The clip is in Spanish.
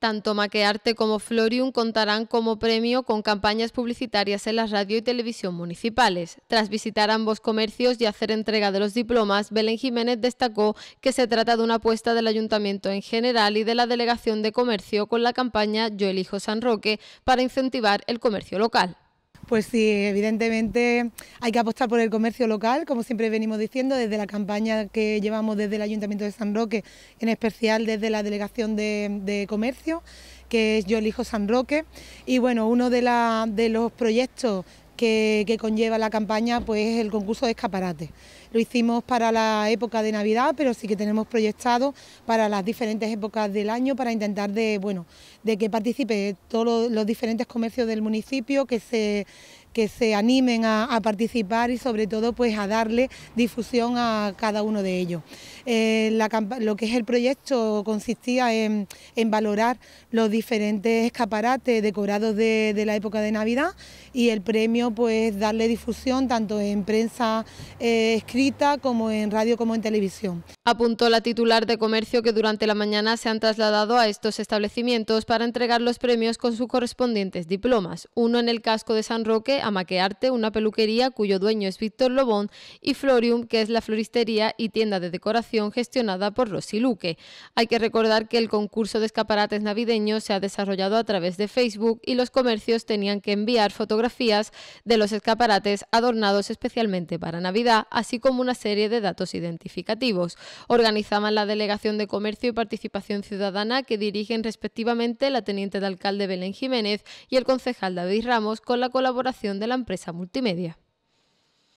Tanto Maquearte como Florium contarán como premio con campañas publicitarias en las radio y televisión municipales. Tras visitar ambos comercios y hacer entrega de los diplomas, Belén Jiménez destacó que se trata de una apuesta del ayuntamiento en general y de la Delegación de Comercio con la campaña Yo elijo San Roque para incentivar el comercio local pues sí, evidentemente hay que apostar por el comercio local, como siempre venimos diciendo, desde la campaña que llevamos desde el Ayuntamiento de San Roque, en especial desde la Delegación de, Comercio, que es Yo elijo San Roque. Y bueno, uno de los proyectos que, conlleva la campaña pues el concurso de escaparates. Lo hicimos para la época de Navidad, pero sí que tenemos proyectado para las diferentes épocas del año para intentar de, bueno, de que participe todos los, los diferentes comercios del municipio, que se que se animen a, participar y sobre todo pues a darle difusión a cada uno de ellos. Eh, lo que es el proyecto consistía en, valorar los diferentes escaparates decorados de, la época de Navidad y el premio pues darle difusión tanto en prensa eh, escrita como en radio como en televisión. Apuntó la titular de comercio que durante la mañana se han trasladado a estos establecimientos para entregar los premios con sus correspondientes diplomas, uno en el casco de San Roque, a Maquearte, una peluquería cuyo dueño es Víctor Lobón, y Florium, que es la floristería y tienda de decoración gestionada por Rosy Luque. Hay que recordar que el concurso de escaparates navideños se ha desarrollado a través de Facebook y los comercios tenían que enviar fotografías de los escaparates adornados especialmente para Navidad, así como una serie de datos identificativos organizaban la Delegación de Comercio y Participación Ciudadana que dirigen respectivamente la teniente de alcalde Belén Jiménez y el concejal David Ramos con la colaboración de la empresa multimedia.